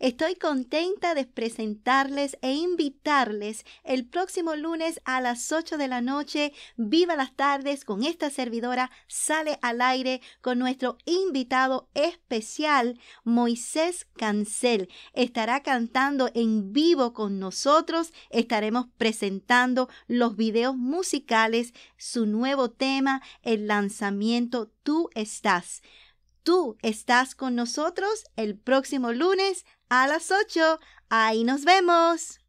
Estoy contenta de presentarles e invitarles el próximo lunes a las 8 de la noche, viva las tardes, con esta servidora sale al aire con nuestro invitado especial, Moisés Cancel. Estará cantando en vivo con nosotros, estaremos presentando los videos musicales, su nuevo tema, el lanzamiento Tú estás. Tú estás con nosotros el próximo lunes a las 8. Ahí nos vemos.